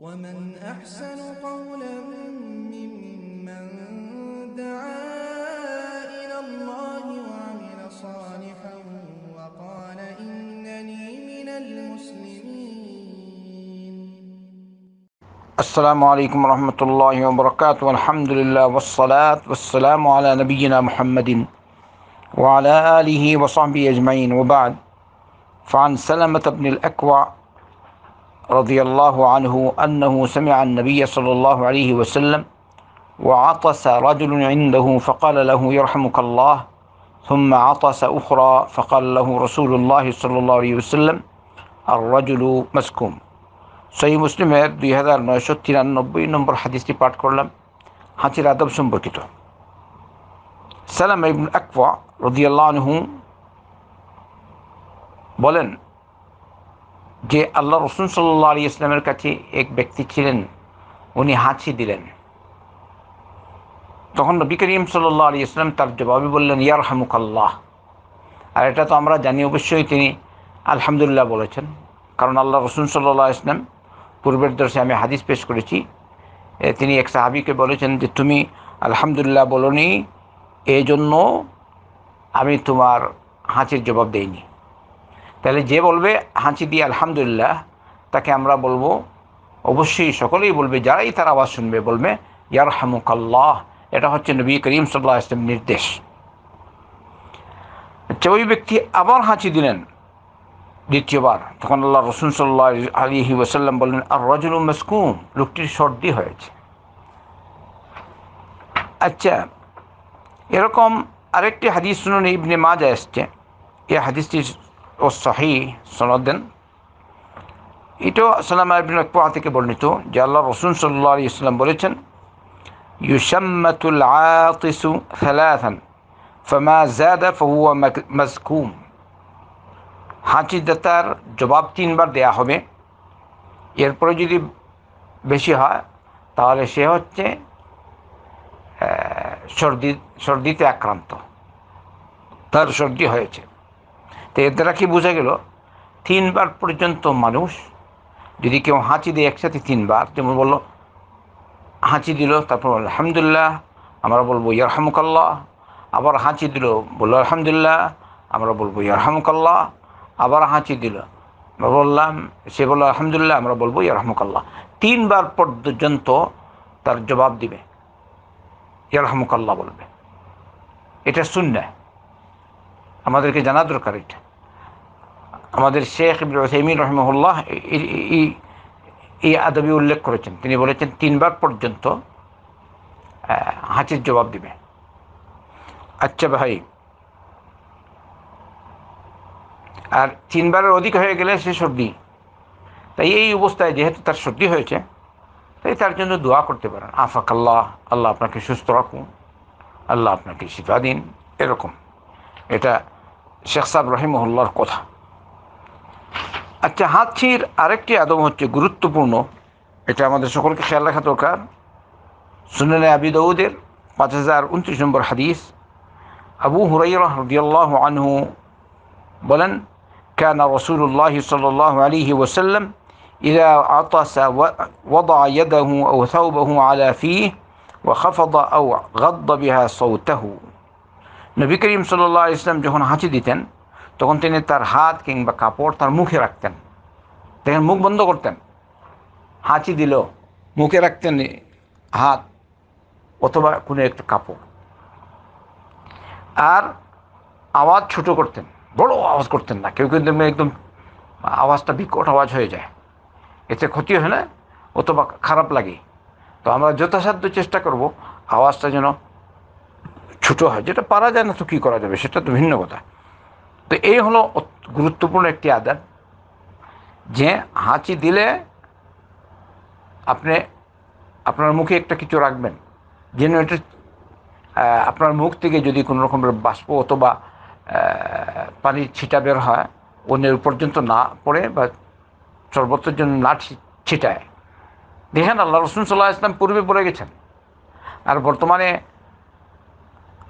ومن أحسن قولا ممن دعا إلى الله وعمل صالحا وقال إنني من المسلمين السلام عليكم ورحمة الله وبركاته والحمد لله والصلاة والسلام على نبينا محمد وعلى آله وصحبه أجمعين وبعد فعن سلمة بن الأكوع رضي الله عنه أنه سمع النبي صلى الله عليه وسلم وعطس رجل عنده فقال له يرحمك الله ثم عطس أخرى فقال له رسول الله صلى الله عليه وسلم الرجل مسكوم সহি মুসলিমের দুই হাজার নয়শো তিরানব্বই নম্বর হাদিসটি পাঠ করলাম হাঁচির আদব সম্পর্কিত সালাম ইবন আকফা রদিয়াল্লাহ আনহু বলেন যে আল্লাহ রসুল সাল্লাহ আলী ইসলামের কাছে এক ব্যক্তি ছিলেন উনি হাঁচি দিলেন তখন নবী করিম সাল্লাহ আলী ইসলাম তার জবাবে বললেন ইয়ার আল্লাহ আর এটা তো আমরা জানি অবশ্যই তিনি আলহামদুলিল্লাহ বলেছেন কারণ আল্লাহ রসুল সাল্লাহ ইসলাম পূর্বের দর্শে আমি হাদিস পেশ করেছি তিনি এক সাহাবিকে বলেছেন যে তুমি আলহামদুলিল্লাহ বলনি এই জন্য আমি তোমার হাঁচির জবাব দেইনি তাহলে যে বলবে হাঁচি দিয়ে আলহামদুলিল্লাহ তাকে আমরা বলবো অবশ্যই সকলেই বলবে যারাই তার আওয়াজ শুনবে বলবে ইয়ার হামুকাল্লাহ এটা হচ্ছে নবী করিম সাল্লাহ ইসলাম নির্দেশ আচ্ছা ওই ব্যক্তি আবার হাঁচি দিলেন দ্বিতীয়বার তখন আল্লাহ রসুন সাল্লাহ আলিহি ওসাল্লাম বললেন আর রজুল মাসকুম লোকটির সর্দি হয়েছে আচ্ছা এরকম আরেকটি হাদিস শুনুন ইবনে মাজা এসছে এই হাদিসটির ও সাহি সনদ দেন এটাও সালাম আবিন পোহা থেকে বর্ণিত যে আল্লাহ রসুন সাল্লাহ আলী ইসলাম বলেছেন ইউসাম্মাতুল আতিসু ফেলাথান ফমা জাদা ফহুয়া মজকুম হাঁচিদাতার জবাব তিনবার দেয়া হবে এরপরে যদি বেশি হয় তাহলে সে হচ্ছে সর্দি সর্দিতে আক্রান্ত তার সর্দি হয়েছে তো এর দ্বারা কি বোঝা গেল তিনবার পর্যন্ত মানুষ যদি কেউ হাঁচি দিয়ে একসাথে তিনবার যেমন বলল হাঁচি দিল তারপর আলহামদুলিল্লাহ আমরা বলবো ইয়ারহামকাল্লাহ আবার হাঁচি দিল বললো আলহামদুলিল্লাহ আমরা বলবো ইয়ারহামকাল্লাহ আবার হাঁচি দিল আমরা বললাম সে বললো আলহামদুলিল্লাহ আমরা বলবো ইয়ারহামকাল্লাহ তিনবার পর্যন্ত তার জবাব দিবে ইয়ারহামকাল্লাহ বলবে এটা শূন্য আমাদেরকে জানা দরকার এটা আমাদের শেখ ইবুল ওসাইমিন এই আদবি উল্লেখ করেছেন তিনি বলেছেন তিনবার পর্যন্ত হাঁচির জবাব দিবে আচ্ছা ভাই আর তিনবারের অধিক হয়ে গেলে সে সর্দি তাই এই অবস্থায় যেহেতু তার সর্দি হয়েছে তাই তার জন্য দোয়া করতে পারেন আফাক আল্লাহ আল্লাহ আপনাকে সুস্থ রাখুন আল্লাহ আপনাকে শিফা দিন এরকম এটা শেখ সাহেব রহিমহল্লার কথা আচ্ছা হাতির আরেকটি আদম হচ্ছে গুরুত্বপূর্ণ এটা আমাদের সকলকে খেয়াল রাখা দরকার সুনানে আবি দাউদের পাঁচ হাজার উনত্রিশ নম্বর হাদিস আবু হুরাইরা রদিয়াল্লাহ আনহু বলেন كان رسول الله صلى الله عليه وسلم إذا عطس وضع يده أو ثوبه على فيه وخفض أو غض بها صوته নবী করিম সাল্লা ইসলাম যখন হাঁচি দিতেন তখন তিনি তার হাত কিংবা কাপড় তার মুখে রাখতেন দেখেন মুখ বন্ধ করতেন হাঁচি দিল মুখে রাখতেন হাত অথবা কোনো একটা কাপড় আর আওয়াজ ছোট করতেন বড় আওয়াজ করতেন না কেউ কিন্তু একদম আওয়াজটা বিকট আওয়াজ হয়ে যায় এতে ক্ষতি হয় না অথবা খারাপ লাগে তো আমরা যথাসাধ্য চেষ্টা করব আওয়াজটা যেন ছোট হয় যেটা পারা যায় না তো কী করা যাবে সেটা তো ভিন্ন কথা তো এই হলো গুরুত্বপূর্ণ একটি আদান যে হাঁচি দিলে আপনি আপনার মুখে একটা কিছু রাখবেন যেন এটা আপনার মুখ থেকে যদি কোনো রকমের বাষ্প অথবা পানির ছিটা বের হয় অন্যের পর্যন্ত না পড়ে বা সর্বত্র জন্য না ছিটায় দেখেন আল্লাহ রসুন সাল্লাহ ইসলাম পূর্বে পড়ে গেছেন আর বর্তমানে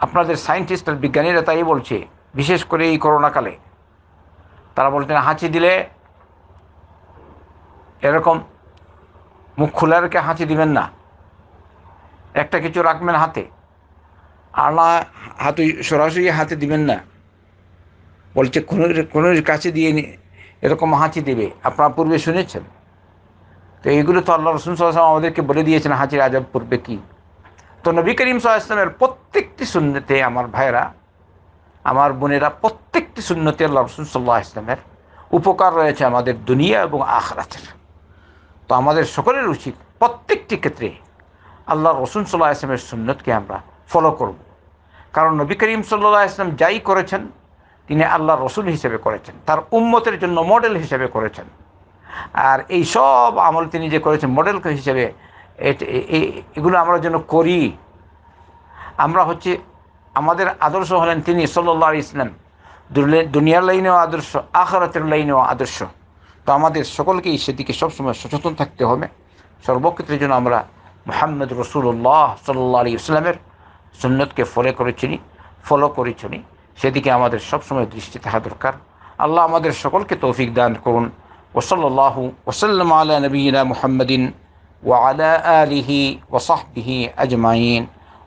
আপনাদের সায়েন্টিস্ট আর বিজ্ঞানীরা তাই বলছে বিশেষ করে এই করোনাকালে তারা বলতেন হাঁচি দিলে এরকম মুখ খোলা রেখে হাঁচি দিবেন না একটা কিছু রাখবেন হাতে আর না হাতে সরাসরি হাতে দিবেন না বলছে কোনো কোনো কাছে দিয়ে এরকম হাঁচি দেবে আপনারা পূর্বে শুনেছেন তো এইগুলো তো আল্লাহ রসুন সাল্লাম আমাদেরকে বলে দিয়েছেন হাঁচির আজব পূর্বে কী তো নবী করিম সাল্লাহ ইসলামের প্রত্যেকটি সুন্নতে আমার ভাইরা আমার বোনেরা প্রত্যেকটি শূন্যতে আল্লাহ রসুল সাল্লাহ ইসলামের উপকার রয়েছে আমাদের দুনিয়া এবং আখরাতের তো আমাদের সকলের উচিত প্রত্যেকটি ক্ষেত্রে আল্লাহ রসুল সাল্লাহ ইসলামের সুন্নতকে আমরা ফলো করব কারণ নবী করিম সাল্লাহ ইসলাম যাই করেছেন তিনি আল্লাহ রসুল হিসেবে করেছেন তার উম্মতের জন্য মডেল হিসেবে করেছেন আর এই সব আমল তিনি যে করেছেন মডেল হিসেবে এগুলো আমরা যেন করি আমরা হচ্ছে আমাদের আদর্শ হলেন তিনি সল্লা ইসলাম দুনিয়ার লাইনেও আদর্শ আখরাতের লাইনেও আদর্শ তো আমাদের সকলকেই সেদিকে সবসময় সচেতন থাকতে হবে সর্বক্ষেত্রে যেন আমরা মোহাম্মদ রসুল্লাহ সাল্লা আলী ইসলামের সুন্নতকে ফলো করে চিনি ফলো করে চিনি সেদিকে আমাদের সবসময় দৃষ্টি থাকা দরকার আল্লাহ আমাদের সকলকে তৌফিক দান করুন ওসল্লাহ ওসল্লাম আলা নবীনা মোহাম্মদিন ওয়া আলা আলিহি ওসাহবিহি আজমাইন